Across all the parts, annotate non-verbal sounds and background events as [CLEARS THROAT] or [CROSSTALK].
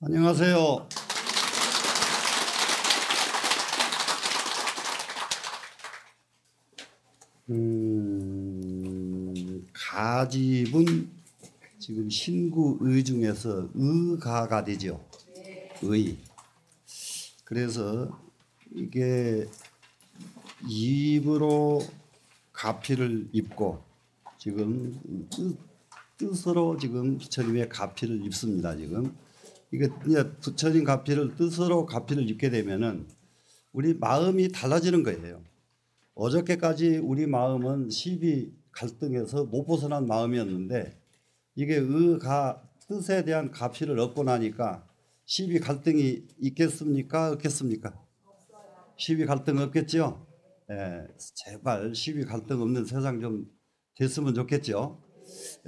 안녕하세요. 음, 가집은 지금 신구의 중에서 의가가 되죠. 의. 그래서 이게 입으로 가피를 입고 지금 뜻, 으로 지금 부처님의 가피를 입습니다. 지금 이게 이제 붙여진 가피를 뜻으로 가피를 읽게 되면은 우리 마음이 달라지는 거예요. 어저께까지 우리 마음은 시비 갈등에서 못 벗어난 마음이었는데 이게 의가 뜻에 대한 가피를 얻고 나니까 시비 갈등이 있겠습니까? 없겠습니까? 시비 갈등 없겠죠? 예, 제발 시비 갈등 없는 세상 좀 됐으면 좋겠죠?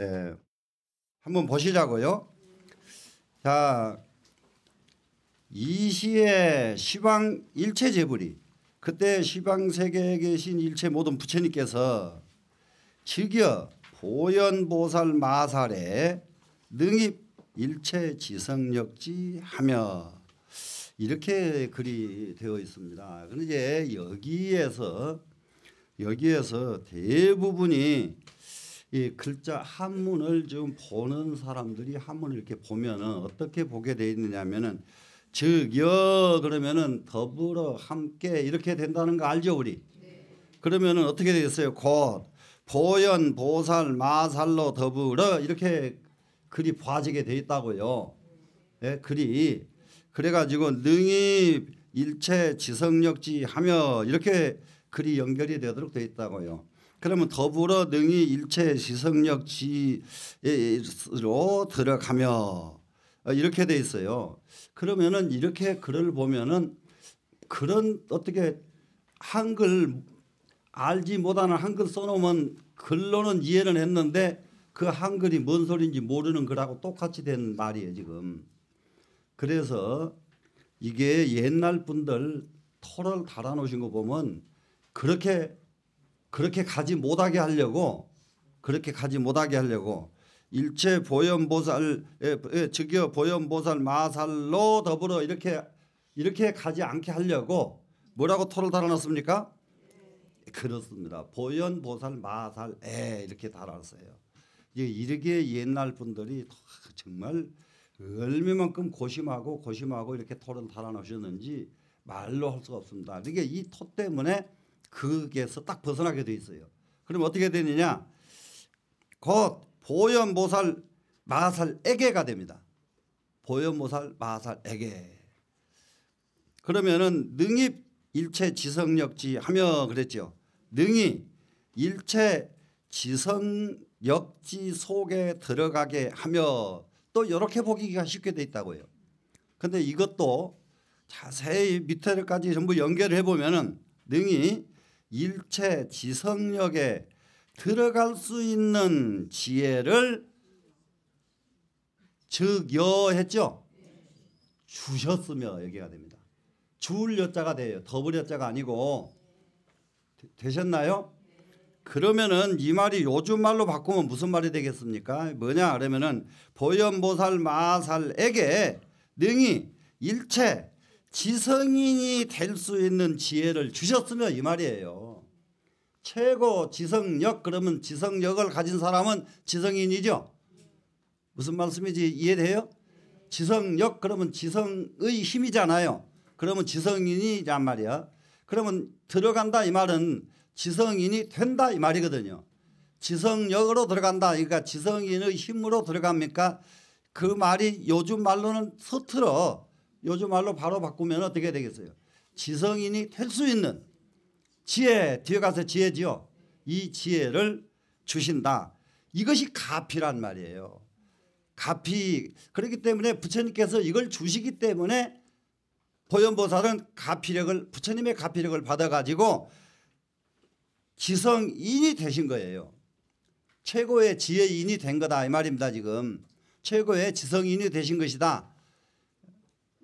예, 한번 보시자고요. 자, 이 시에 시방 일체 재불이 그때 시방 세계에 계신 일체 모든 부처님께서 즉여 보현보살 마살에 능입 일체 지성력지 하며 이렇게 글이 되어 있습니다. 그런데 여기에서 여기에서 대부분이 이 글자 한문을 지금 보는 사람들이 한문을 이렇게 보면은 어떻게 보게 돼 있느냐면은 즉 여 그러면은 더불어 함께 이렇게 된다는 거 알죠 우리? 그러면은 어떻게 되겠어요? 곧 보현 보살 마살로 더불어 이렇게 글이 봐지게 돼 있다고요. 예, 네, 글이 그래가지고 능이 일체 지성력지 하며 이렇게 글이 연결이 되도록 돼 있다고요. 그러면 더불어 능이 일체 지성력 지로 들어가며 어, 이렇게 돼 있어요. 그러면은 이렇게 글을 보면은 그런 어떻게 한글 알지 못하는 한글 써놓으면 글로는 이해는 했는데 그 한글이 뭔 소리인지 모르는 글하고 똑같이 된 말이에요 지금. 그래서 이게 옛날 분들 토를 달아놓으신 거 보면 그렇게 그렇게 가지 못하게 하려고 그렇게 가지 못하게 하려고 일체 보현보살 즉여 보현보살 마살로 더불어 이렇게 이렇게 가지 않게 하려고 뭐라고 토를 달아놨습니까? 그렇습니다. 보현 보살 마살 에 이렇게 달았어요. 이제 이렇게 옛날 분들이 정말 얼마만큼 고심하고 고심하고 이렇게 토를 달아놓으셨는지 말로 할 수가 없습니다. 이게 이토 때문에 그게서 딱 벗어나게 돼 있어요. 그럼 어떻게 되느냐? 곧 보현 보살 마살 에게가 됩니다. 보현 보살 마살 에게. 그러면은 능입 일체 지성역지 하며 그랬죠. 능이 일체 지성역지 속에 들어가게 하며 또 이렇게 보기가 쉽게 돼 있다고요. 근데 이것도 자세히 밑에까지 전부 연결해 보면은 능이 일체 지성력에 들어갈 수 있는 지혜를 즉여했죠. 주셨으며 얘기가 됩니다. 주울 여자가 돼요. 더블 여자가 아니고 되셨나요? 그러면은 이 말이 요즘 말로 바꾸면 무슨 말이 되겠습니까? 뭐냐 그러면은 보현보살 마살에게 능히 일체 지성인이 될 수 있는 지혜를 주셨으면 이 말이에요. 최고 지성력 그러면 지성력을 가진 사람은 지성인이죠. 무슨 말씀인지 이해돼요? 지성력 그러면 지성의 힘이잖아요. 그러면 지성인이란 말이야. 그러면 들어간다 이 말은 지성인이 된다 이 말이거든요. 지성력으로 들어간다. 그러니까 지성인의 힘으로 들어갑니까? 그 말이 요즘 말로는 서툴어. 요즘 말로 바로 바꾸면 어떻게 되겠어요? 지성인이 될 수 있는 지혜, 뒤에 가서 지혜지요. 이 지혜를 주신다. 이것이 가피란 말이에요. 가피. 그렇기 때문에 부처님께서 이걸 주시기 때문에 보현보살은 가피력을 부처님의 가피력을 받아가지고 지성인이 되신 거예요. 최고의 지혜인이 된 거다 이 말입니다 지금. 최고의 지성인이 되신 것이다.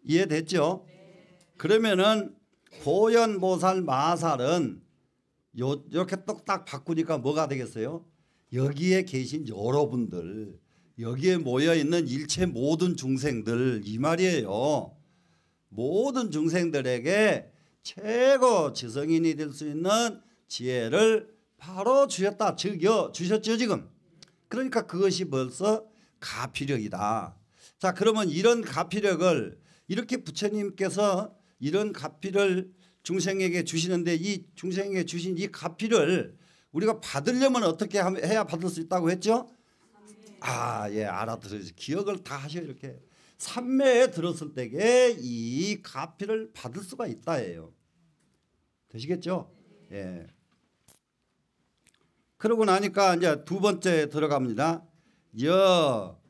이해됐죠? 그러면은 고연보살 마살은 요, 이렇게 똑딱 바꾸니까 뭐가 되겠어요? 여기에 계신 여러분들 여기에 모여있는 일체 모든 중생들 이 말이에요. 모든 중생들에게 최고 지성인이 될 수 있는 지혜를 바로 주셨다. 즉, 주셨죠, 지금. 그러니까 그것이 벌써 가피력이다. 자, 그러면 이런 가피력을 이렇게 부처님께서 이런 가피를 중생에게 주시는데 이 중생에게 주신 이 가피를 우리가 받으려면 어떻게 해야 받을 수 있다고 했죠? 아, 예, 알아들으시 기억을 다 하셔 이렇게 삼매에 들었을 때에 이 가피를 받을 수가 있다예요. 되시겠죠? 예. 그러고 나니까 이제 두 번째 들어갑니다. 여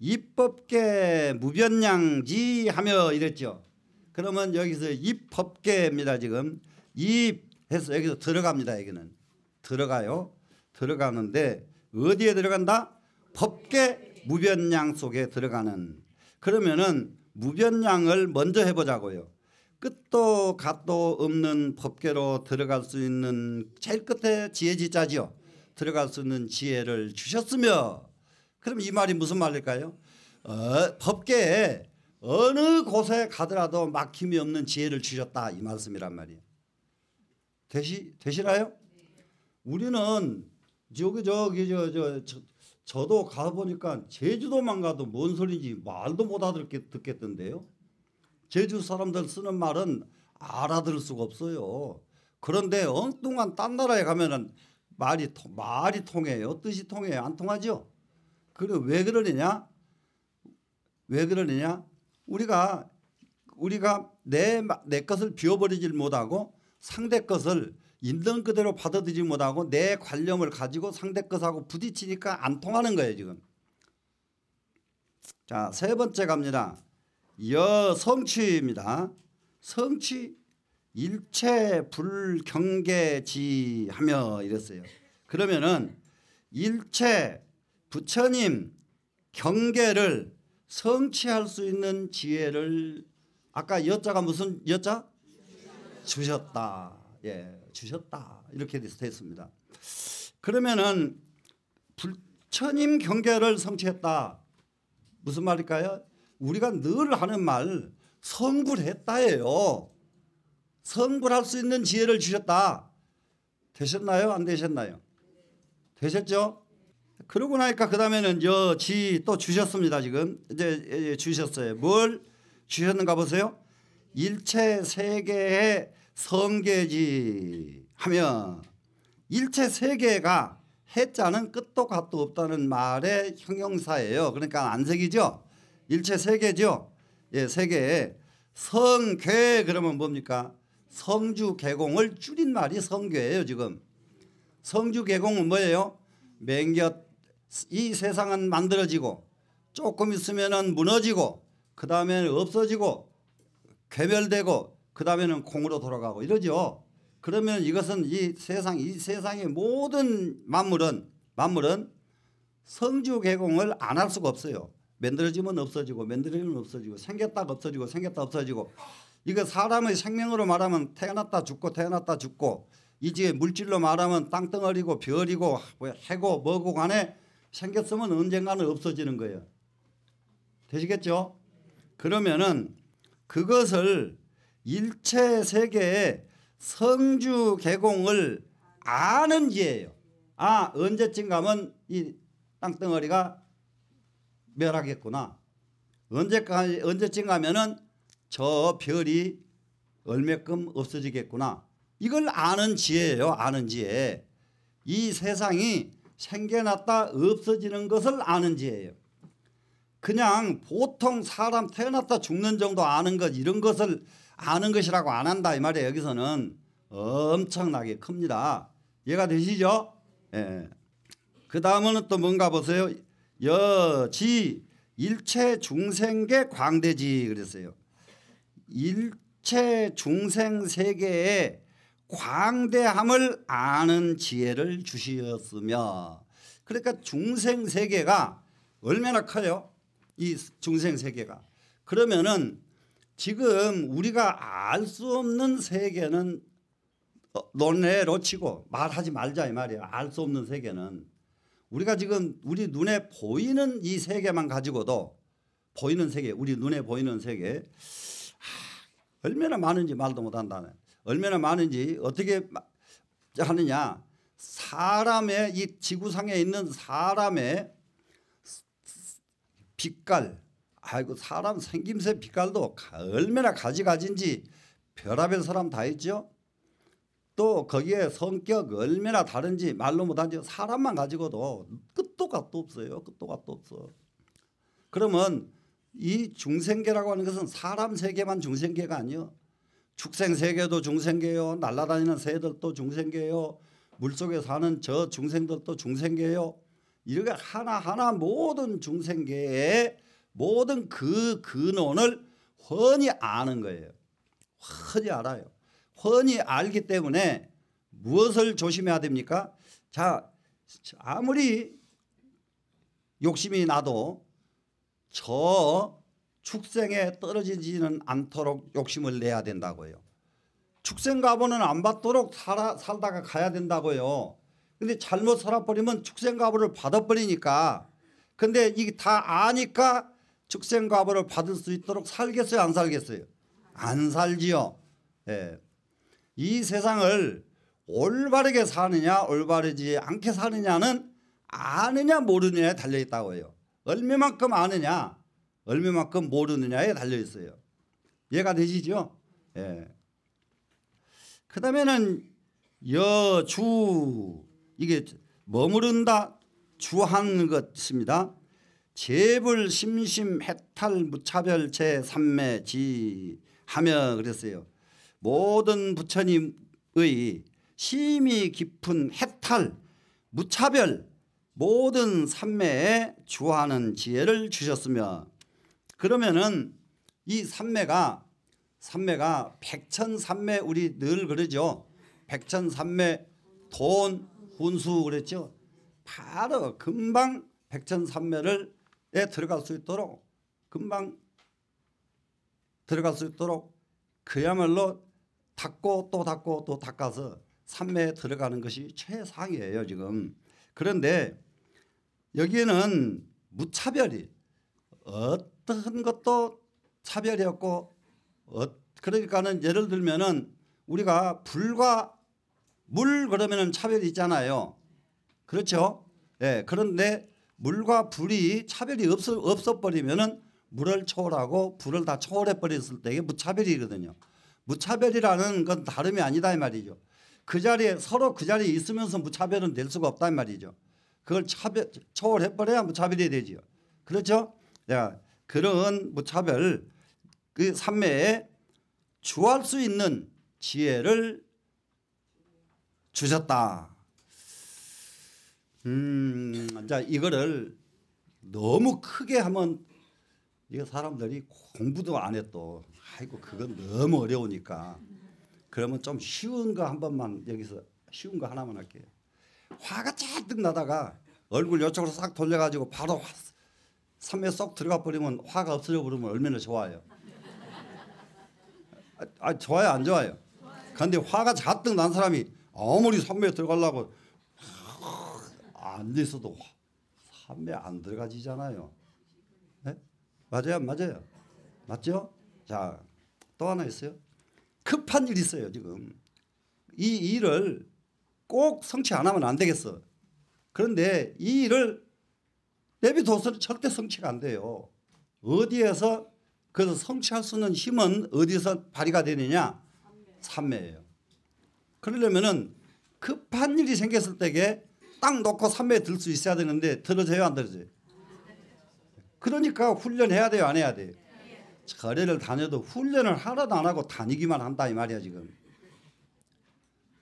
입법계 무변양지 하며 이랬죠. 그러면 여기서 입법계입니다 지금 입 해서 여기서 들어갑니다 여기는 들어가요 들어가는데 어디에 들어간다 법계 무변양 속에 들어가는 그러면은 무변양을 먼저 해보자고요 끝도 갓도 없는 법계로 들어갈 수 있는 제일 끝에 지혜지자지요 들어갈 수 있는 지혜를 주셨으며 그럼 이 말이 무슨 말일까요? 어, 법계에 어느 곳에 가더라도 막힘이 없는 지혜를 주셨다 이 말씀이란 말이에요. 되시 되시나요? 우리는 저기 저기 저, 저, 저 저도 가보니까 제주도만 가도 뭔 소리인지 말도 못 알아듣겠, 던데요 제주 사람들 쓰는 말은 알아들을 수가 없어요. 그런데 엉뚱한 딴 나라에 가면은 말이 말이 통해요. 뜻이 통해요. 안 통하죠? 그리고 왜 그러느냐? 왜 그러느냐? 우리가 우리가 내, 내 것을 비워버리질 못하고 상대 것을 있는 그대로 받아들이지 못하고 내 관념을 가지고 상대 것하고 부딪히니까 안 통하는 거예요 지금. 자세 번째 갑니다. 여성취입니다. 성취 일체 불경계지하며 이랬어요. 그러면은 일체 부처님 경계를 성취할 수 있는 지혜를 아까 여자가 무슨 여자 주셨다 예 주셨다 이렇게 되있습니다 그러면은 부처님 경계를 성취했다 무슨 말일까요? 우리가 늘 하는 말 성불했다예요. 성불할 수 있는 지혜를 주셨다. 되셨나요? 안 되셨나요? 되셨죠? 그러고 나니까 그 다음에는 여지또 주셨습니다 지금 이제 예, 예, 주셨어요. 뭘 주셨는가 보세요. 일체 세계의 성계지 하면 일체 세계가 해자는 끝도 갓도 없다는 말의 형용사예요. 그러니까 안색이죠. 일체 세계죠. 예, 세계 성괴 그러면 뭡니까? 성주 개공을 줄인 말이 성괴예요 지금. 성주 개공은 뭐예요? 맹곁 이 세상은 만들어지고 조금 있으면 무너지고 그 다음에는 없어지고 괴멸되고 그 다음에는 공으로 돌아가고 이러죠. 그러면 이것은 이 세상 이 세상의 모든 만물은 만물은 성주 개공을 안 할 수가 없어요. 만들어지면 없어지고 만들어지면 없어지고 생겼다가 없어지고 생겼다 없어지고 이거 사람의 생명으로 말하면 태어났다 죽고 태어났다 죽고 이제 물질로 말하면 땅덩어리고 별이고 해고 뭐고 간에 생겼으면 언젠가는 없어지는 거예요. 되시겠죠? 그러면은 그것을 일체 세계의 성주 개공을 아는 지예요. 아 언제쯤 가면 이 땅덩어리가 멸하겠구나. 언제까지 언제쯤 가면은 저 별이 얼마큼 없어지겠구나. 이걸 아는 지예요 아는 지혜. 이 세상이 생겨났다 없어지는 것을 아는지예요. 그냥 보통 사람 태어났다 죽는 정도 아는 것 이런 것을 아는 것이라고 안 한다 이 말이에요. 여기서는 엄청나게 큽니다. 이해가 되시죠? 예. 그 다음은 또 뭔가 보세요. 여지 일체 중생계 광대지 그랬어요. 일체 중생 세계에 광대함을 아는 지혜를 주시었으며 그러니까 중생 세계가 얼마나 커요? 이 중생 세계가. 그러면은 지금 우리가 알 수 없는 세계는 어, 논외로 치고 말하지 말자 이 말이에요. 알 수 없는 세계는 우리가 지금 우리 눈에 보이는 이 세계만 가지고도 보이는 세계, 우리 눈에 보이는 세계 하, 얼마나 많은지 말도 못한다네. 얼마나 많은지 어떻게 하느냐 사람의 이 지구상에 있는 사람의 빛깔 아이고 사람 생김새 빛깔도 얼마나 가지가지인지 별합별 사람 다 있죠. 또 거기에 성격 얼마나 다른지 말로 못하죠. 사람만 가지고도 끝도 값도 없어요. 끝도 값도 없어. 그러면 이 중생계라고 하는 것은 사람 세계만 중생계가 아니요. 축생 세계도 중생계요. 날아다니는 새들도 중생계요. 물속에 사는 저 중생들도 중생계요. 이렇게 하나하나 모든 중생계의 모든 그 근원을 훤히 아는 거예요. 훤히 알아요. 훤히 알기 때문에 무엇을 조심해야 됩니까? 자, 아무리 욕심이 나도 저 축생에 떨어지지는 않도록 욕심을 내야 된다고요. 축생 가보는 안 받도록 살아, 살다가 가야 된다고요. 근데 잘못 살아버리면 축생 가보를 받아버리니까 근데 이게 다 아니까 축생 가보를 받을 수 있도록 살겠어요 안 살겠어요 안 살지요. 예. 이 세상을 올바르게 사느냐 올바르지 않게 사느냐는 아느냐 모르느냐에 달려있다고요. 얼마만큼 아느냐 얼마만큼 모르느냐에 달려 있어요. 이해가 되시죠? 예. 그다음에는 여주 이게 머무른다 주한 것입니다. 재불 심심 해탈 무차별 제 3매 지하며 그랬어요. 모든 부처님의 심히 깊은 해탈 무차별 모든 삼매에 주하는 지혜를 주셨으며 그러면은 이 삼매가 삼매가 백천삼매 우리 늘 그러죠. 백천삼매 돈 훈수 그랬죠. 바로 금방 백천삼매를에 들어갈 수 있도록 금방 들어갈 수 있도록 그야말로 닦고 또 닦고 또 닦아서 삼매에 들어가는 것이 최상이에요 지금. 그런데 여기에는 무차별이 어떤 것도 차별이었고 어, 그러니까는 예를 들면은 우리가 불과 물 그러면은 차별이 있잖아요. 그렇죠? 예. 그런데 물과 불이 차별이 없어 없어 버리면은 물을 초월하고 불을 다 초월해 버렸을 때이 무차별이거든요. 무차별이라는 건 다름이 아니다 이 말이죠. 그 자리에 서로 그 자리에 있으면서 무차별은 될 수가 없다 말이죠. 그걸 차별 초월해 버려야 무차별이 되지요. 그렇죠? 자, 그런 무차별 뭐 그 삼매에 주할 수 있는 지혜를 주셨다. 음, 자, 이거를 너무 크게 하면 이거 사람들이 공부도 안 해도 아이고 그건 너무 어려우니까 그러면 좀 쉬운 거 한 번만 여기서 쉬운 거 하나만 할게요. 화가 잔뜩 나다가 얼굴 이쪽으로 싹 돌려가지고 바로 삼에쏙 들어가 버리면 화가 없어져 버리면 얼마나 좋아요. 아, 아 좋아요 안 좋아요. 그런데 화가 잔뜩 난 사람이 아무리 삶에 들어가려고 안 돼서도 삶에 안 들어가지잖아요. 네? 맞아요 맞아요. 맞죠? 자또 하나 있어요. 급한 일 있어요 지금. 이 일을 꼭 성취 안 하면 안 되겠어. 그런데 이 일을 내비도서는 절대 성취가 안 돼요. 어디에서 그래서 성취할 수 있는 힘은 어디서 발휘가 되느냐? 삼매예요. 그러려면은 급한 일이 생겼을 때에 딱 놓고 삼매에 들 수 있어야 되는데 들어져요 안 들어져요? 그러니까 훈련해야 돼요 안 해야 돼요? 거래를 다녀도 훈련을 하나도 안 하고 다니기만 한다 이 말이야 지금.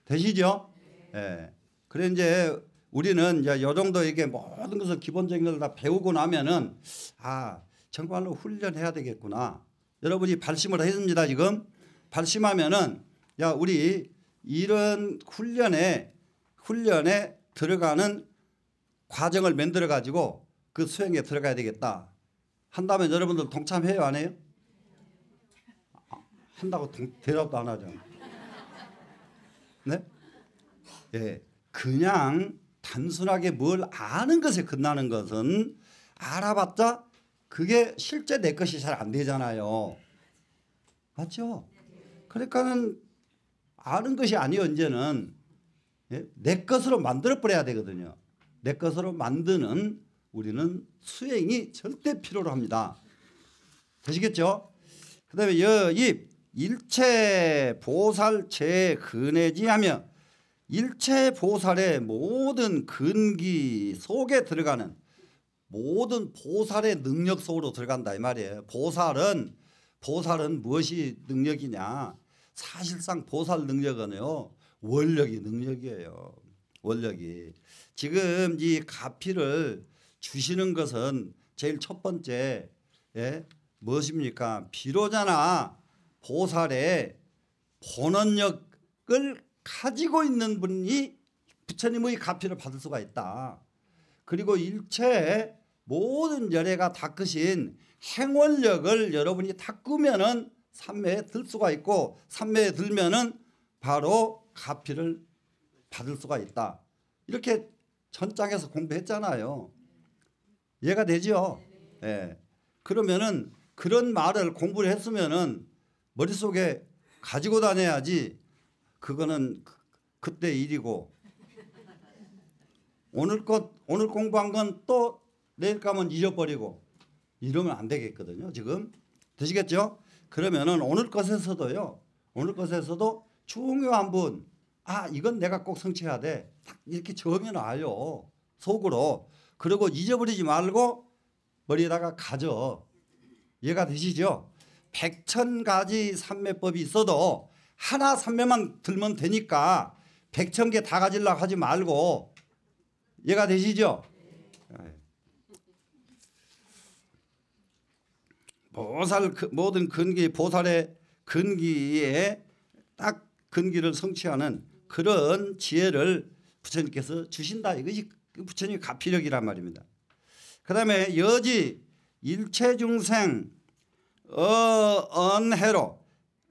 되시죠? 예. 그래 이제 우리는 이제 요정도이게 모든 것을 기본적인 걸 다 배우고 나면은 아 정말로 훈련해야 되겠구나. 여러분이 발심을 했습니다 지금 발심하면은 야 우리 이런 훈련에 훈련에 들어가는 과정을 만들어 가지고 그 수행에 들어가야 되겠다. 한다면 여러분들 동참해요 안 해요? 아, 한다고 대답도 안 하죠. 네? 예. 그냥 단순하게 뭘 아는 것에 끝나는 것은 알아봤자 그게 실제 내 것이 잘 안 되잖아요. 맞죠? 그러니까는 아는 것이 아니요 이제는 예? 내 것으로 만들어버려야 되거든요. 내 것으로 만드는 우리는 수행이 절대 필요로 합니다. 되시겠죠? 그 다음에 여입 일체 보살 제 근해지하며 일체 보살의 모든 근기 속에 들어가는 모든 보살의 능력 속으로 들어간다 이 말이에요. 보살은 보살은 무엇이 능력이냐? 사실상 보살 능력은요 원력이 능력이에요. 원력이 지금 이 가피를 주시는 것은 제일 첫 번째 예? 무엇입니까? 비로자나 보살의 본원력을 가지고 있는 분이 부처님의 가피를 받을 수가 있다. 그리고 일체의 모든 열애가 닦으신 행원력을 여러분이 닦으면은 삼매에 들 수가 있고 삼매에 들면은 바로 가피를 받을 수가 있다. 이렇게 전장에서 공부했잖아요. 얘가 되지요. 예. 그러면은 그런 말을 공부를 했으면은 머릿속에 가지고 다녀야지 그거는 그, 그때 일이고 오늘 것 오늘 공부한 건 또 내일 가면 잊어버리고 이러면 안 되겠거든요. 지금 되시겠죠? 그러면은 오늘 것에서도요. 오늘 것에서도 중요한 분, 아 이건 내가 꼭 성취해야 돼. 딱 이렇게 정해놔요. 속으로. 그리고 잊어버리지 말고 머리에다가 가져. 이해가 되시죠? 백천 가지 삼매법이 있어도 하나 삼매만 들면 되니까 백천 개 다 가질라 하지 말고 얘가 되시죠? 예. 보살 그, 모든 근기 보살의 근기에 딱 근기를 성취하는 그런 지혜를 부처님께서 주신다. 이것이 그 부처님 의 가피력이란 말입니다. 그 다음에 여지 일체 중생 어, 언해로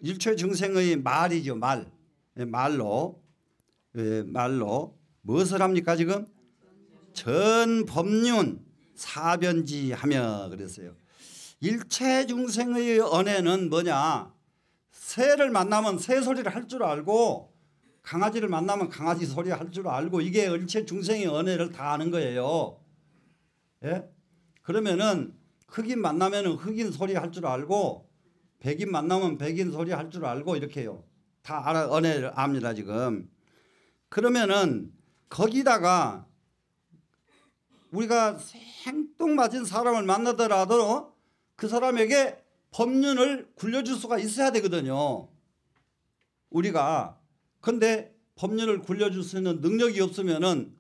일초 중생의 말이죠 말 예, 말로 예, 말로 무엇을 합니까 지금 전 법륜 사변지하며 그랬어요 일체 중생의 언해는 뭐냐 새를 만나면 새 소리를 할 줄 알고 강아지를 만나면 강아지 소리 할 줄 알고 이게 일체 중생의 언해를 다 아는 거예요 예? 그러면은 흑인 만나면은 흑인 소리 할 줄 알고 백인 만나면 백인 소리 할 줄 알고 이렇게요. 다 알아, 은혜를 압니다, 지금. 그러면은 거기다가 우리가 생뚱맞은 사람을 만나더라도 그 사람에게 법륜을 굴려줄 수가 있어야 되거든요. 우리가. 근데 법률을 굴려줄 수 있는 능력이 없으면은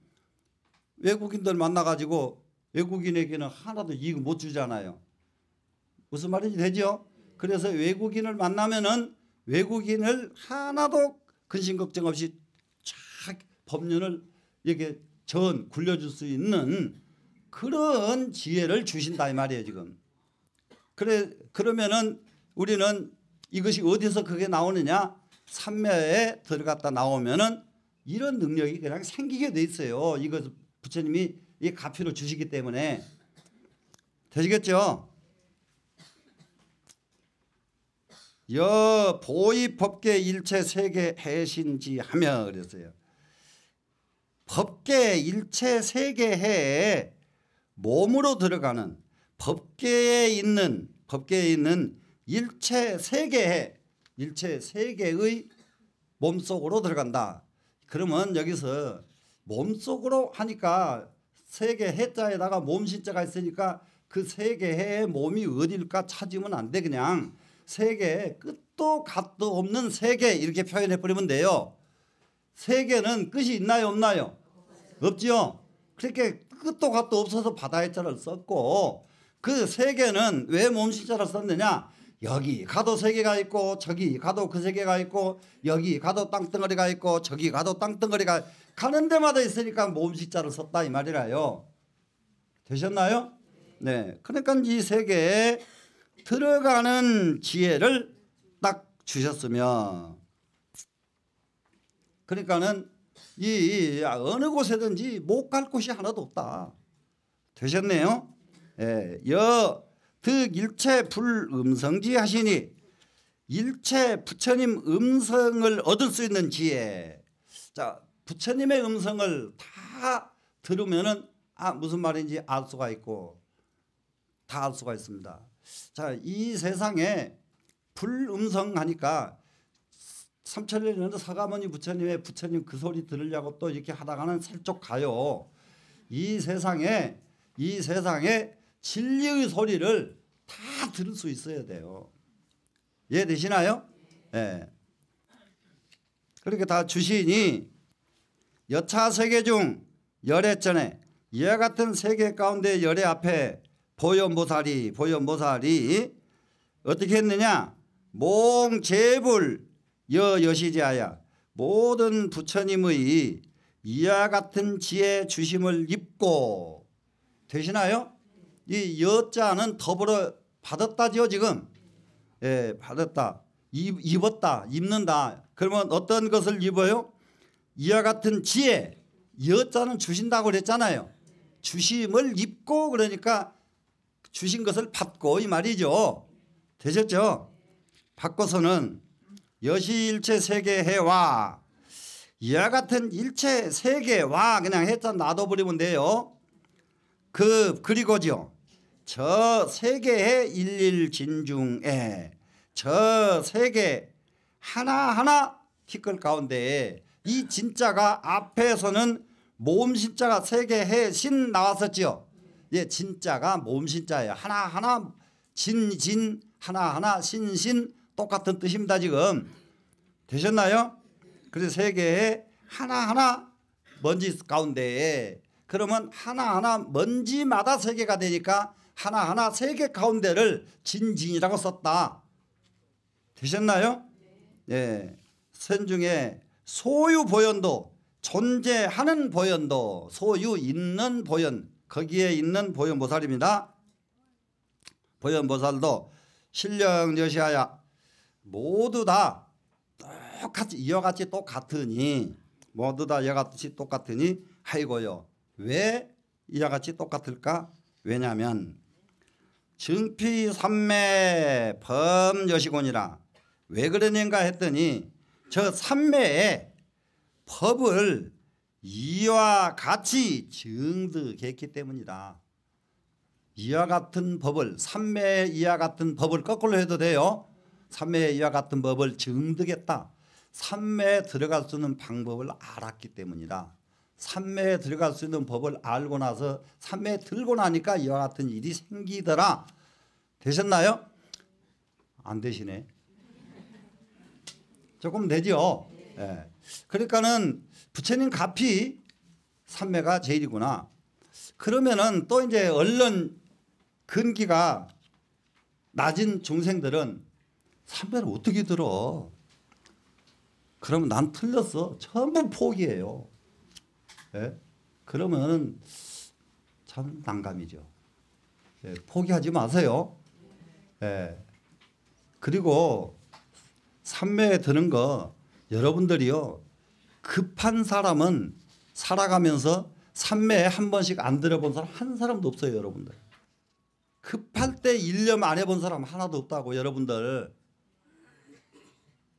외국인들 만나가지고 외국인에게는 하나도 이익 못 주잖아요. 무슨 말인지 되죠? 그래서 외국인을 만나면은 외국인을 하나도 근심 걱정 없이 쫙 법률을 이렇게 전 굴려줄 수 있는 그런 지혜를 주신다 이 말이에요 지금. 그래 그러면은 우리는 이것이 어디서 그게 나오느냐 삼매에 들어갔다 나오면은 이런 능력이 그냥 생기게 돼 있어요. 이것 부처님이 이 가피로 주시기 때문에 되시겠죠? 여 보이 법계 일체 세계 해신지 하며 그랬어요. 법계 일체 세계해에 몸으로 들어가는 법계에 있는 법계에 있는 일체 세계해 일체 세계의 몸속으로 들어간다. 그러면 여기서 몸속으로 하니까 세계 해자에다가 몸신자가 있으니까 그세계해에 몸이 어딜까 찾으면 안 돼 그냥 세계 끝도 갓도 없는 세계 이렇게 표현해 버리면 돼요. 세계는 끝이 있나요 없나요? 없지요. 그렇게 끝도 갓도 없어서 바다의 자를 썼고 그 세계는 왜 몸신자를 썼느냐? 여기 가도 세계가 있고 저기 가도 그 세계가 있고 여기 가도 땅덩어리가 있고 저기 가도 땅덩어리가 가는 데마다 있으니까 몸식자를 썼다 이 말이라요. 되셨나요? 네. 그러니까 이 세계에 들어가는 지혜를 딱 주셨으면 그러니까는 이 어느 곳에든지 못 갈 곳이 하나도 없다. 되셨네요. 예, 여, 득 일체 불음성지 하시니 일체 부처님 음성을 얻을 수 있는 지혜. 자, 부처님의 음성을 다 들으면은 아 무슨 말인지 알 수가 있고 다 알 수가 있습니다. 자, 이 세상에 불음성하니까 삼천년 도 사가모니 부처님의 부처님 그 소리 들으려고 또 이렇게 하다가는 살짝 가요. 이 세상에 이 세상에 진리의 소리를 다 들을 수 있어야 돼요. 이해되시나요? 예. 네. 그렇게 다 주시니 여차 세계 중 열애전에 이와 같은 세계 가운데 열애 앞에 보현보살이 보현보살이 어떻게 했느냐 몽제불 여여시지하야 모든 부처님의 이와 같은 지혜 주심을 입고 되시나요? 이 여자는 더불어 받았다지요 지금 예 받았다 입, 입었다 입는다 그러면 어떤 것을 입어요? 이와 같은 지혜 여자는 주신다고 그랬잖아요 주심을 입고 그러니까 주신 것을 받고 이 말이죠. 되셨죠? 받고서는 여시일체 세계해와 이와 같은 일체 세계와 그냥 해자 놔둬버리면 돼요. 그 그리고죠. 저 세계해 일일진중에 저 세계 하나하나 티끌 가운데에 이 진짜가 앞에서는 모음 신자가 세계해 신 나왔었지요. 예, 진짜가 몸신자예요. 하나하나 진진 하나하나 신신 똑같은 뜻입니다. 지금 되셨나요? 그래서 세 개의 하나하나 먼지 가운데에 그러면 하나하나 먼지마다 세 개가 되니까 하나하나 세개 가운데를 진진이라고 썼다. 되셨나요? 네. 예. 선 중에 소유 보현도 존재하는 보현도 소유 있는 보현 거기에 있는 보현보살입니다. 보현보살도 신령여시하야 모두 다 똑같이 이와같이 똑같으니 모두 다 이와같이 똑같으니 하이고요. 왜 이와같이 똑같을까? 왜냐하면 증피삼매 범여시곤이라 왜 그러는가 했더니 저 삼매에 법을 이와 같이 증득했기 때문이다. 이와 같은 법을 삼매 이와 같은 법을 거꾸로 해도 돼요. 삼매 이와 같은 법을 증득했다. 삼매에 들어갈 수 있는 방법을 알았기 때문이다. 삼매에 들어갈 수 있는 법을 알고 나서 삼매에 들고 나니까 이와 같은 일이 생기더라. 되셨나요? 안 되시네. 조금 되죠. 예. 네. 그러니까는 부처님 가피 삼매가 제일이구나. 그러면은 또 이제 얼른 근기가 낮은 중생들은 삼매를 어떻게 들어? 그러면 난 틀렸어. 전부 포기해요. 예? 그러면 참 난감이죠. 예, 포기하지 마세요. 예. 그리고 삼매에 드는 거 여러분들이요 급한 사람은 살아가면서 삼매에 한 번씩 안들어본 사람 한 사람도 없어요 여러분들. 급할 때 일념 안 해본 사람 하나도 없다고 여러분들.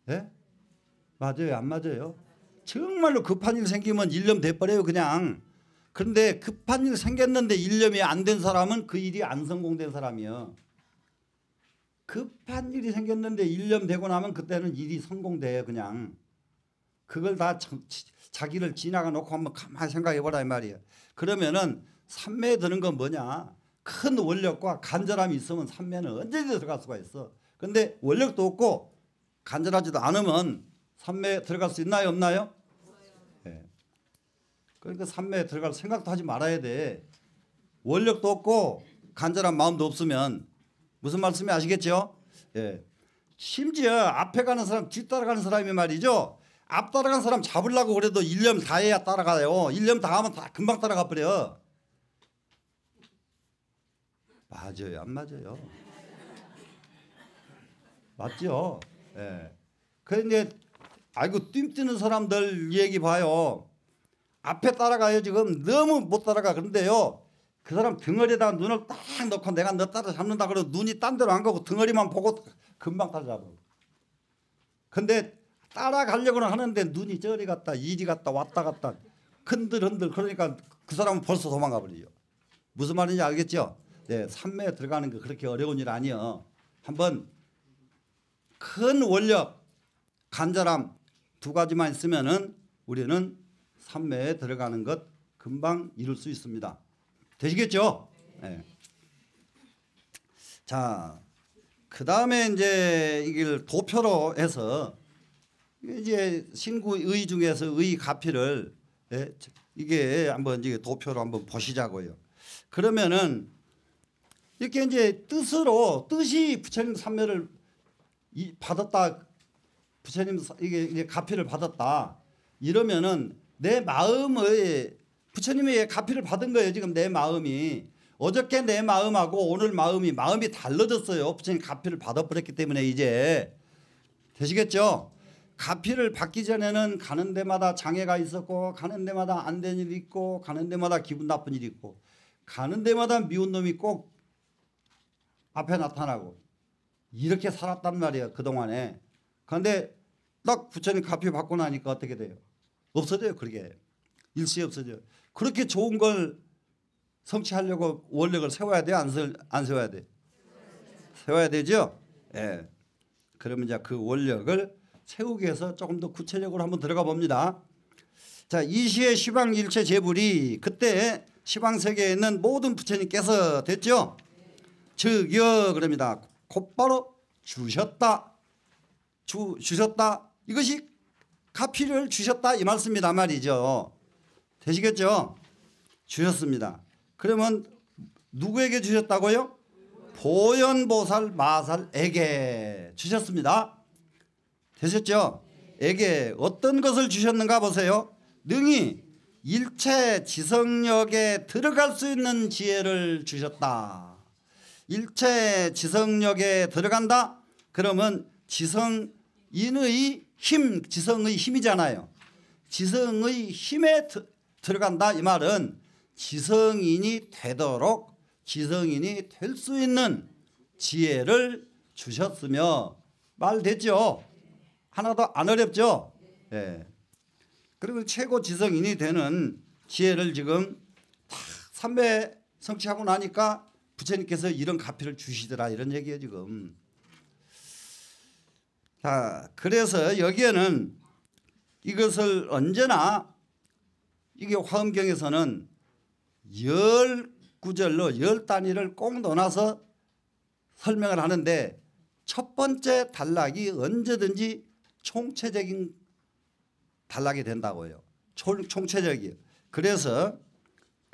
예? 맞아요 안 맞아요? 정말로 급한 일 생기면 일념 돼버려요 그냥. 그런데 급한 일 생겼는데 일념이 안 된 사람은 그 일이 안 성공된 사람이요. 급한 일이 생겼는데 일념 되고 나면 그때는 일이 성공돼요 그냥. 그걸 다 자기를 지나가 놓고 한번 가만히 생각해 보라 이 말이에요. 그러면은 삼매에 드는 건 뭐냐? 큰 원력과 간절함이 있으면 삼매는 언제든지 들어갈 수가 있어. 근데 원력도 없고 간절하지도 않으면 삼매 에 들어갈 수 있나요, 없나요? 네. 그러니까 삼매에 들어갈 생각도 하지 말아야 돼. 원력도 없고 간절한 마음도 없으면 무슨 말씀이 아시겠죠? 예. 심지어 앞에 가는 사람 뒤따라가는 사람이 말이죠. 앞 따라간 사람 잡으려고 그래도 1년 다 해야 따라가요. 1년 다 하면 다 금방 따라가 버려. 맞아요. 안 맞아요. 맞죠? 예. 네. 그런데 아이고 뛰뛰는 사람들 얘기 봐요. 앞에 따라가요 지금 너무 못 따라가 그런데요. 그 사람 등어리에다 눈을 딱 넣고 내가 너 따라 잡는다 그러고 눈이 딴 데로 안 가고 등어리만 보고 금방 따라잡아. 근데 따라가려고는 하는데 눈이 저리 갔다 이리 갔다 왔다 갔다 흔들흔들 그러니까 그 사람은 벌써 도망가 버리죠. 무슨 말인지 알겠죠? 네, 산매에 들어가는 게 그렇게 어려운 일 아니요. 에 한번 큰 원력, 간절함 두 가지만 있으면은 우리는 산매에 들어가는 것 금방 이룰 수 있습니다. 되시겠죠? 네. 자, 그 다음에 이제 이걸 도표로 해서 이제 신구의 중에서 의 가피를 예, 이게 한번 이제 도표로 한번 보시자고요. 그러면은 이렇게 이제 뜻으로 뜻이 부처님 삼매를 받았다 부처님 이게 이제 가피를 받았다 이러면은 내 마음의 부처님의 가피를 받은 거예요 지금 내 마음이 어저께 내 마음하고 오늘 마음이 마음이 달라졌어요 부처님 가피를 받아버렸기 때문에 이제 되시겠죠 가피를 받기 전에는 가는 데마다 장애가 있었고 가는 데마다 안 된 일이 있고 가는 데마다 기분 나쁜 일이 있고 가는 데마다 미운 놈이 꼭 앞에 나타나고 이렇게 살았단 말이에요 그동안에 그런데 딱 부처님 가피 받고 나니까 어떻게 돼요 없어져요 그게 일시 에 없어져요 그렇게 좋은 걸 성취하려고 원력을 세워야 돼요 안, 세, 안 세워야 돼요 세워야 되죠 예. 그러면 이제 그 원력을 채우기 위해서 조금 더 구체적으로 한번 들어가 봅니다. 자, 이 시의 시방 일체 재불이 그때 시방 세계에 있는 모든 부처님께서 됐죠. 즉, 여 그럽니다. 곧바로 주셨다. 주, 주셨다. 이것이 카피를 주셨다 이 말씀이다 말이죠. 되시겠죠? 주셨습니다. 그러면 누구에게 주셨다고요? 보현보살 마살에게 주셨습니다. 되셨죠? 에게 어떤 것을 주셨는가 보세요. 능히 일체 지성력에 들어갈 수 있는 지혜를 주셨다. 일체 지성력에 들어간다? 그러면 지성인의 힘, 지성의 힘이잖아요. 지성의 힘에 들어간다 이 말은 지성인이 되도록 지성인이 될 수 있는 지혜를 주셨으며 말됐죠. 하나도 안 어렵죠. 예. 그리고 최고 지성인이 되는 지혜를 지금 삼배 성취하고 나니까 부처님께서 이런 가피를 주시더라 이런 얘기예요 지금. 자 그래서 여기에는 이것을 언제나 이게 화엄경에서는 열 구절로 열 단위를 꼭 넣어놔서 설명을 하는데 첫 번째 단락이 언제든지 총체적인 단락이 된다고요. 총체적이 그래서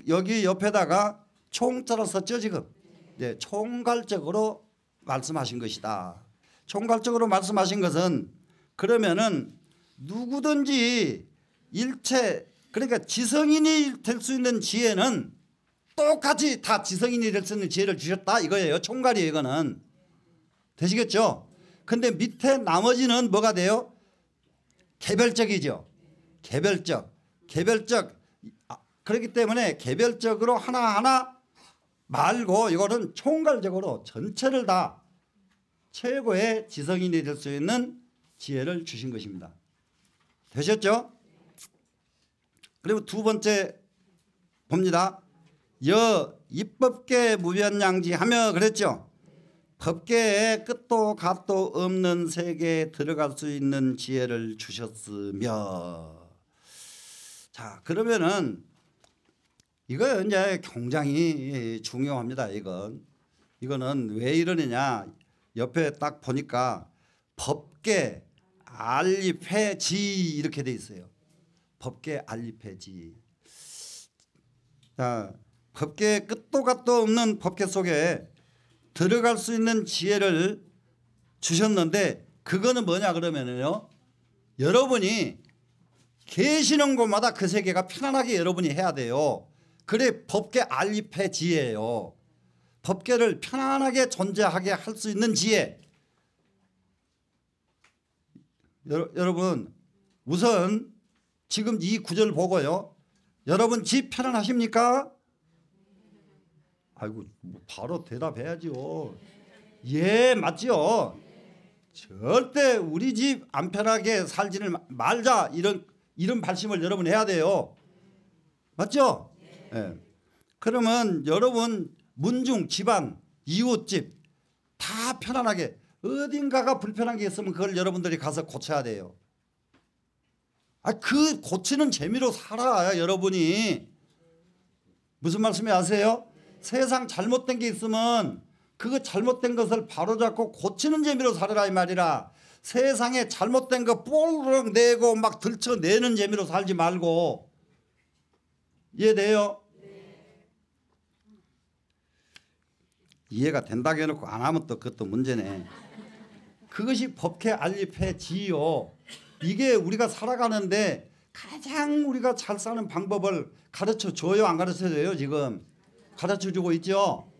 여기 옆에다가 총자로 썼죠 지금. 네, 총괄적으로 말씀하신 것이다. 총괄적으로 말씀하신 것은 그러면은 누구든지 일체 그러니까 지성인이 될 수 있는 지혜는 똑같이 다 지성인이 될 수 있는 지혜를 주셨다 이거예요. 총괄이에요 이거는. 되시겠죠? 근데 밑에 나머지는 뭐가 돼요? 개별적이죠. 개별적. 개별적. 아, 그렇기 때문에 개별적으로 하나하나 말고 이거는 총괄적으로 전체를 다 최고의 지성인이 될 수 있는 지혜를 주신 것입니다. 되셨죠? 그리고 두 번째 봅니다. 여 입법계 무변양지하며 그랬죠. 법계에 끝도 값도 없는 세계에 들어갈 수 있는 지혜를 주셨으며 자 그러면은 이거 이제 굉장히 중요합니다 이건 이거는 왜 이러느냐 옆에 딱 보니까 법계 알리해지 이렇게 돼 있어요 법계 알리해지자 법계 끝도 값도 없는 법계 속에 들어갈 수 있는 지혜를 주셨는데 그거는 뭐냐 그러면요 은 여러분이 계시는 곳마다 그 세계가 편안하게 여러분이 해야 돼요. 그래 법계 알립해 지혜예요. 법계를 편안하게 존재하게 할 수 있는 지혜. 여러, 여러분 우선 지금 이 구절 보고요. 여러분 집 편안하십니까? 아이고 뭐 바로 대답해야지요. 예 맞지요. 절대 우리 집 안 편하게 살지를 말자 이런 이런 발심을 여러분 해야 돼요. 맞죠? 예. 그러면 여러분 문중 집안 이웃집 다 편안하게 어딘가가 불편한 게 있으면 그걸 여러분들이 가서 고쳐야 돼요. 아, 그 고치는 재미로 살아, 여러분이. 무슨 말씀이 아세요? 세상 잘못된 게 있으면 그거 잘못된 것을 바로잡고 고치는 재미로 살아라 이 말이라 세상에 잘못된 거 뽀르륵 내고 막 들쳐내는 재미로 살지 말고 이해돼요? 네. 이해가 된다고 해놓고 안 하면 또 그것도 문제네 그것이 법회 알립회 지요 이게 우리가 살아가는데 가장 우리가 잘 사는 방법을 가르쳐 줘요 안 가르쳐 줘요 지금 가르쳐 주고 있죠.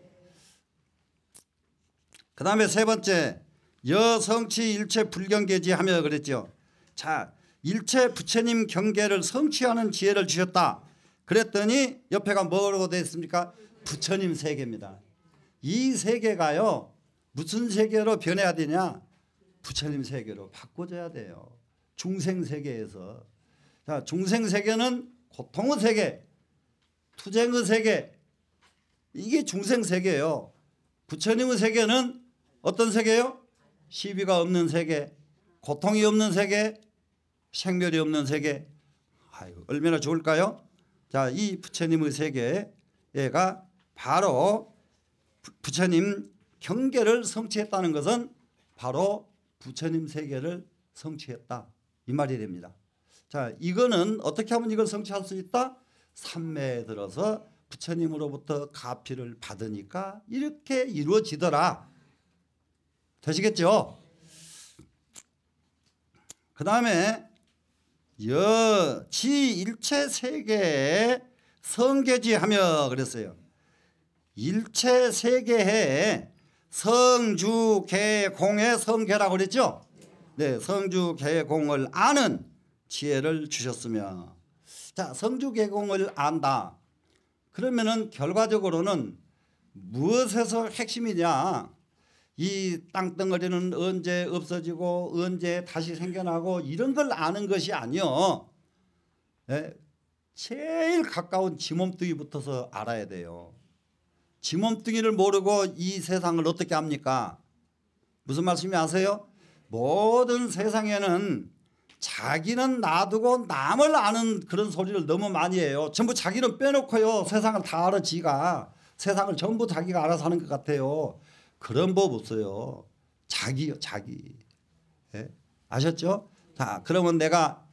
그 다음에 세 번째 여성치 일체 불경계지 하며 그랬죠. 자 일체 부처님 경계를 성취하는 지혜를 주셨다. 그랬더니 옆에가 뭐라고 되어 있습니까? 부처님 세계입니다. 이 세계가요. 무슨 세계로 변해야 되냐? 부처님 세계로 바꿔줘야 돼요. 중생 세계에서. 자, 중생 세계는 고통의 세계, 투쟁의 세계, 이게 중생 세계예요. 부처님의 세계는 어떤 세계요? 시비가 없는 세계, 고통이 없는 세계, 생멸이 없는 세계. 아유, 얼마나 좋을까요? 자, 이 부처님의 세계가 바로 부처님 경계를 성취했다는 것은 바로 부처님 세계를 성취했다. 이 말이 됩니다. 자, 이거는 어떻게 하면 이걸 성취할 수 있다? 삼매에 들어서 부처님으로부터 가피를 받으니까 이렇게 이루어지더라. 되시겠죠? 그 다음에 여 지 일체 세계에 성계지하며 그랬어요. 일체 세계에 성주개공의 성계라고 그랬죠. 네, 성주개공을 아는 지혜를 주셨으며, 자 성주개공을 안다. 그러면은 결과적으로는 무엇에서 핵심이냐 이 땅덩어리는 언제 없어지고 언제 다시 생겨나고 이런 걸 아는 것이 아니요. 예? 제일 가까운 지몸뚱이 붙어서 알아야 돼요. 지몸뚱이를 모르고 이 세상을 어떻게 합니까? 무슨 말씀이 아세요? 모든 세상에는 자기는 놔두고 남을 아는 그런 소리를 너무 많이 해요. 전부 자기는 빼놓고요. 세상을 다 알아 지가. 세상을 전부 자기가 알아서 하는 것 같아요. 그런 법 없어요. 자기요 자기. 예? 아셨죠? 자 그러면 내가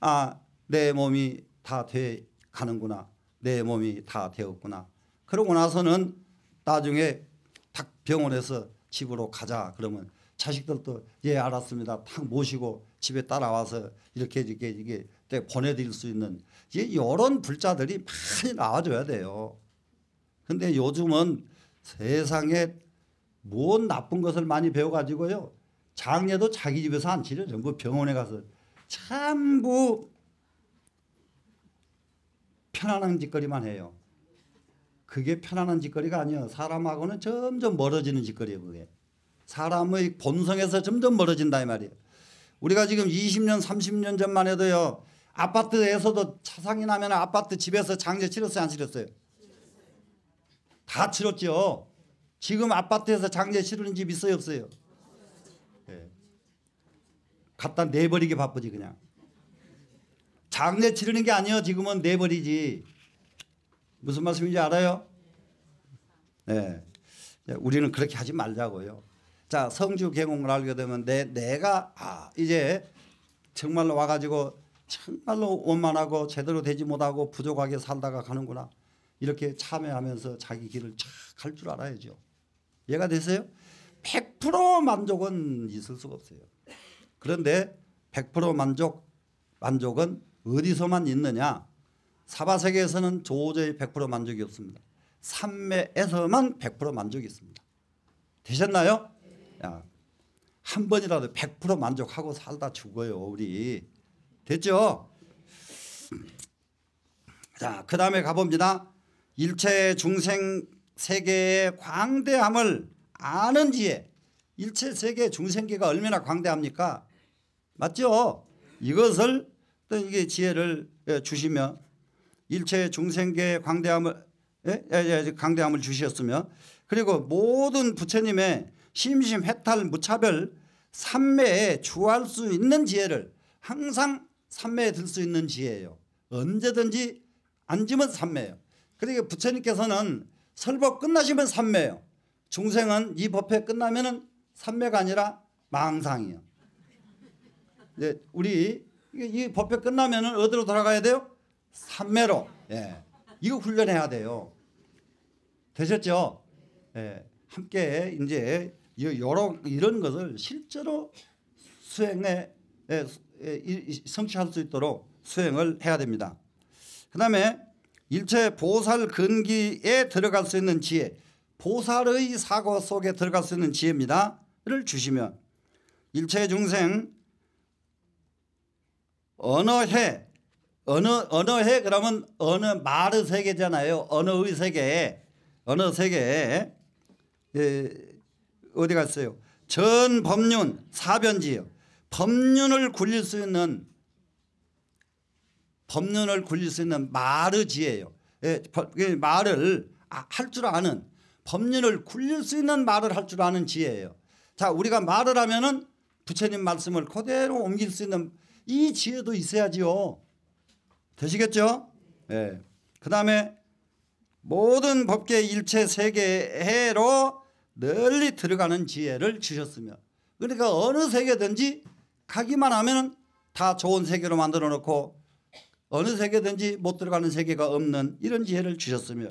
아내 몸이 다돼 가는구나. 내 몸이 다 되었구나. 그러고 나서는 나중에 딱 병원에서 집으로 가자 그러면 자식들도 예 알았습니다. 탁 모시고 집에 따라와서 이렇게 이렇게 이게 보내드릴 수 있는 이런 불자들이 많이 나와줘야 돼요. 근데 요즘은 세상에 뭔 나쁜 것을 많이 배워가지고요. 장례도 자기 집에서 안 치려. 전부 병원에 가서 전부 편안한 짓거리만 해요. 그게 편안한 짓거리가 아니에요. 사람하고는 점점 멀어지는 짓거리예요. 그게. 사람의 본성에서 점점 멀어진다 이 말이에요. 우리가 지금 20년 30년 전만 해도요. 아파트에서도 차상이 나면 아파트 집에서 장제 치렀어요 안 치렀어요? 다 치렀죠. 지금 아파트에서 장제 치르는 집 있어요 없어요? 네. 갖다 내버리기 바쁘지 그냥. 장제 치르는 게 아니에요. 지금은 내버리지. 무슨 말씀인지 알아요? 네. 우리는 그렇게 하지 말자고요. 자 성주 계곡을 알게 되면 내 내가 아 이제 정말로 와가지고 정말로 원만하고 제대로 되지 못하고 부족하게 살다가 가는구나 이렇게 참여하면서 자기 길을 착갈 줄 알아야죠. 얘가 됐어요100% 만족은 있을 수가 없어요. 그런데 100% 만족 만족은 어디서만 있느냐? 사바세계에서는 조조의 100% 만족이 없습니다. 삼매에서만 100% 만족이 있습니다. 되셨나요? 한 번이라도 100% 만족하고 살다 죽어요 우리 됐죠? [CLEARS THROAT] 자, 그 다음에 가봅니다. 일체 중생 세계의 광대함을 아는 지혜. 일체 세계 중생계가 얼마나 광대합니까? 맞죠? 이것을 또 이게 지혜를 예, 주시면 일체 중생계의 광대함을 예? 예, 예, 광대함을 주셨으며 그리고 모든 부처님의 심심 해탈 무차별 삼매에 주할 수 있는 지혜를 항상 삼매에 들 수 있는 지혜예요. 언제든지 앉으면 삼매예요. 그러니까 부처님께서는 설법 끝나시면 삼매예요. 중생은 이 법회 끝나면은 삼매가 아니라 망상이에요. 이제 예, 우리 이 법회 끝나면은 어디로 돌아가야 돼요? 삼매로. 예. 이거 훈련해야 돼요. 되셨죠? 예. 함께 이제 여러 이런 것을 실제로 수행에 성취할 수 있도록 수행을 해야 됩니다. 그다음에 일체 보살 근기에 들어갈 수 있는 지혜, 보살의 사고 속에 들어갈 수 있는 지혜입니다.를 주시면 일체 중생 언어해 어 언어해 그러면 어느 말의 세계잖아요. 언어의 세계, 언어 세계에 에, 예, 어디 갔어요? 전 법륜 사변지요. 법륜을 굴릴 수 있는 법륜을 굴릴 수 있는 마르지예요. 예, 말을 아, 할줄 아는 법륜을 굴릴 수 있는 말을 할 줄 아는 지혜예요. 자 우리가 말을 하면은 부처님 말씀을 그대로 옮길 수 있는 이 지혜도 있어야지요. 되시겠죠? 예. 그 다음에 모든 법계 일체 세계해로 널리 들어가는 지혜를 주셨으며 그러니까 어느 세계든지 가기만 하면 다 좋은 세계로 만들어 놓고 어느 세계든지 못 들어가는 세계가 없는 이런 지혜를 주셨으며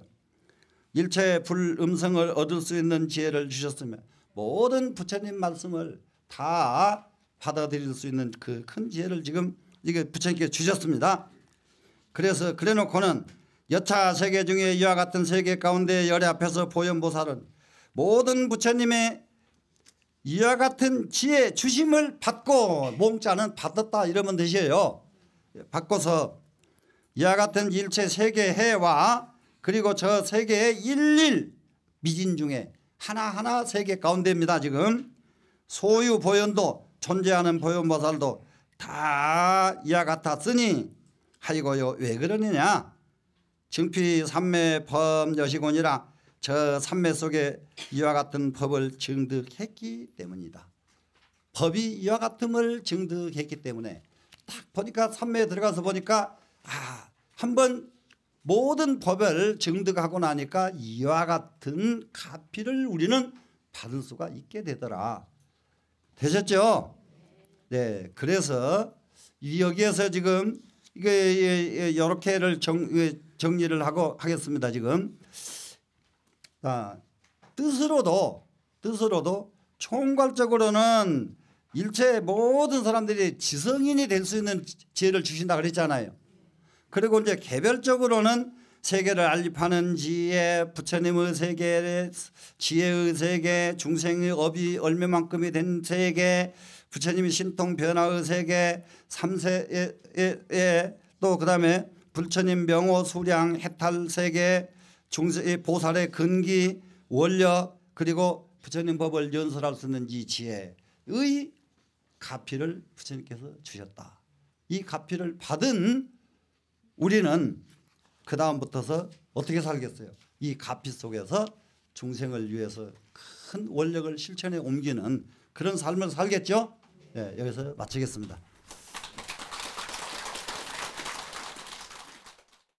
일체 불음성을 얻을 수 있는 지혜를 주셨으며 모든 부처님 말씀을 다 받아들일 수 있는 그 큰 지혜를 지금 이게 부처님께 주셨습니다. 그래서 그래놓고는 여차 세계 중에 이와 같은 세계 가운데 열애 앞에서 보현보살은 모든 부처님의 이와 같은 지혜 주심을 받고 몸자는 받았다 이러면 되셔요. 바꿔서 이와 같은 일체 세계 해와 그리고 저 세계의 일일 미진 중에 하나하나 세계 가운데입니다. 지금 소유 보현도 존재하는 보현보살도 다 이와 같았으니 하이고요 왜 그러느냐 증피 삼매 범 여시곤이라 저 삼매 속에 이와 같은 법을 증득했기 때문이다. 법이 이와 같음을 증득했기 때문에 딱 보니까 삼매에 들어가서 보니까 아 한번 모든 법을 증득하고 나니까 이와 같은 가피를 우리는 받을 수가 있게 되더라. 되셨죠? 네. 그래서 여기에서 지금 이게 이렇게를 정 정리를 하고 하겠습니다. 지금 아, 뜻으로도 뜻으로도 총괄적으로는 일체 모든 사람들이 지성인이 될 수 있는 지혜를 주신다 그랬잖아요. 그리고 이제 개별적으로는 세계를 알립하는 지혜, 부처님의 세계, 지혜의 세계, 중생의 업이 얼마만큼이 된 세계, 부처님의 신통 변화의 세계, 삼세의 또 그다음에 불천인 병호 수량 해탈 세계 중세 보살의 근기 원려 그리고 부처님 법을 연설할 수 있는 이 지혜의 가피를 부처님께서 주셨다. 이 가피를 받은 우리는 그 다음부터서 어떻게 살겠어요? 이 가피 속에서 중생을 위해서 큰 원력을 실천에 옮기는 그런 삶을 살겠죠. 예, 여기서 마치겠습니다.